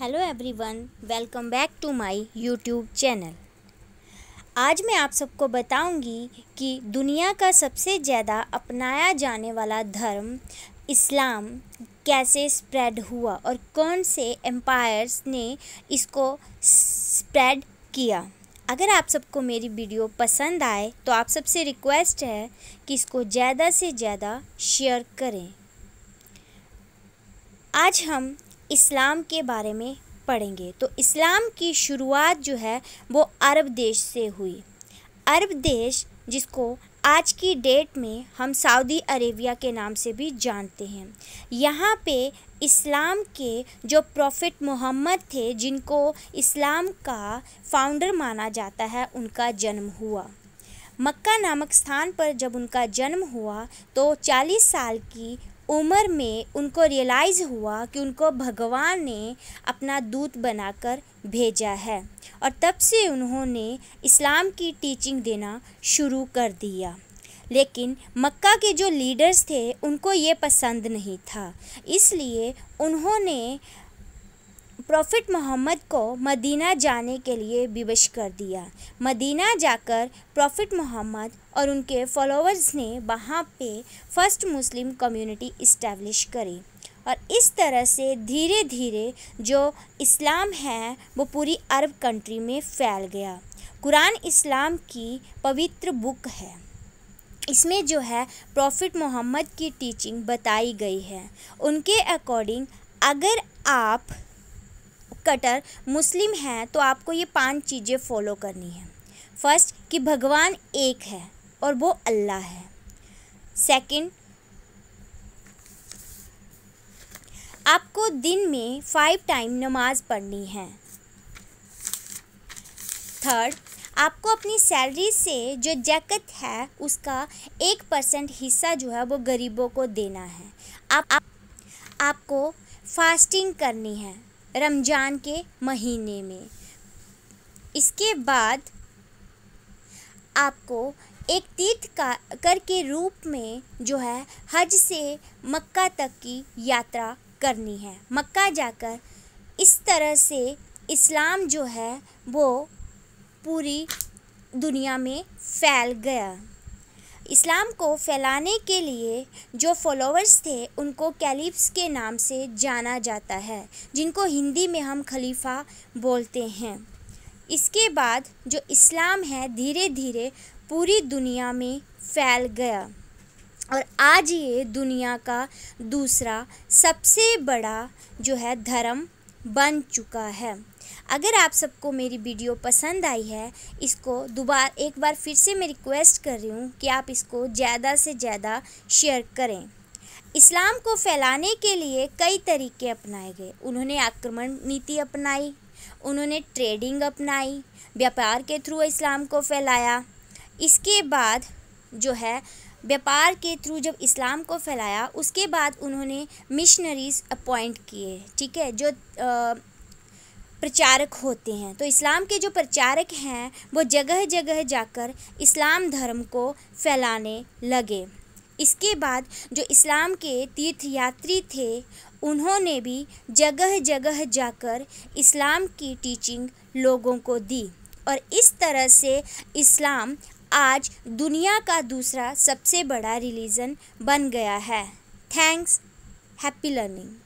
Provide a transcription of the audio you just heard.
hello everyone welcome back to my YouTube channel आज मैं आप सबको बताऊंगी कि दुनिया का सबसे ज़्यादा अपनाया जाने वाला धर्म इस्लाम कैसे स्प्रेड हुआ और कौन से एम्पायर्स ने इसको स्प्रेड किया अगर आप सबको मेरी वीडियो पसंद आए तो आप सबसे रिक्वेस्ट है कि इसको ज़्यादा से ज़्यादा शेयर करें आज हम इस्लाम के बारे में पढ़ेंगे तो इस्लाम की शुरुआत जो है वो अरब देश से हुई अरब देश जिसको आज की डेट में हम सऊदी अरेबिया के नाम से भी जानते हैं यहाँ पे इस्लाम के जो प्रॉफिट मोहम्मद थे जिनको इस्लाम का फाउंडर माना जाता है उनका जन्म हुआ मक्का नामक स्थान पर जब उनका जन्म हुआ तो 40 साल की उम्र में उनको रियलाइज़ हुआ कि उनको भगवान ने अपना दूत बनाकर भेजा है और तब से उन्होंने इस्लाम की टीचिंग देना शुरू कर दिया लेकिन मक्का के जो लीडर्स थे उनको ये पसंद नहीं था इसलिए उन्होंने प्रॉफिट मोहम्मद को मदीना जाने के लिए विवश कर दिया मदीना जाकर प्रॉफिट मोहम्मद और उनके फॉलोअर्स ने वहाँ पे फर्स्ट मुस्लिम कम्युनिटी इस्टेब्लिश करी और इस तरह से धीरे धीरे जो इस्लाम है वो पूरी अरब कंट्री में फैल गया कुरान इस्लाम की पवित्र बुक है इसमें जो है प्रॉफिट मोहम्मद की टीचिंग बताई गई है उनके अकॉर्डिंग अगर आप कटर मुस्लिम हैं तो आपको ये पांच चीज़ें फॉलो करनी है फर्स्ट कि भगवान एक है और वो अल्लाह है सेकंड आपको दिन में फाइव टाइम नमाज पढ़नी है थर्ड आपको अपनी सैलरी से जो जैकत है उसका एक परसेंट हिस्सा जो है वो गरीबों को देना है आप, आप आपको फास्टिंग करनी है रमज़ान के महीने में इसके बाद आपको एक तीर्थ का कर के रूप में जो है हज से मक्का तक की यात्रा करनी है मक्का जाकर इस तरह से इस्लाम जो है वो पूरी दुनिया में फैल गया इस्लाम को फैलाने के लिए जो फॉलोअर्स थे उनको कैलिप्स के नाम से जाना जाता है जिनको हिंदी में हम खलीफा बोलते हैं इसके बाद जो इस्लाम है धीरे धीरे पूरी दुनिया में फैल गया और आज ये दुनिया का दूसरा सबसे बड़ा जो है धर्म बन चुका है अगर आप सबको मेरी वीडियो पसंद आई है इसको दोबारा एक बार फिर से मैं रिक्वेस्ट कर रही हूँ कि आप इसको ज़्यादा से ज़्यादा शेयर करें इस्लाम को फैलाने के लिए कई तरीके अपनाए गए उन्होंने आक्रमण नीति अपनाई उन्होंने ट्रेडिंग अपनाई व्यापार के थ्रू इस्लाम को फैलाया इसके बाद जो है व्यापार के थ्रू जब इस्लाम को फैलाया उसके बाद उन्होंने मिशनरीज अपॉइंट किए ठीक है जो आ, प्रचारक होते हैं तो इस्लाम के जो प्रचारक हैं वो जगह जगह जाकर इस्लाम धर्म को फैलाने लगे इसके बाद जो इस्लाम के तीर्थयात्री थे उन्होंने भी जगह जगह जाकर इस्लाम की टीचिंग लोगों को दी और इस तरह से इस्लाम आज दुनिया का दूसरा सबसे बड़ा रिलीजन बन गया है थैंक्स हैप्पी लर्निंग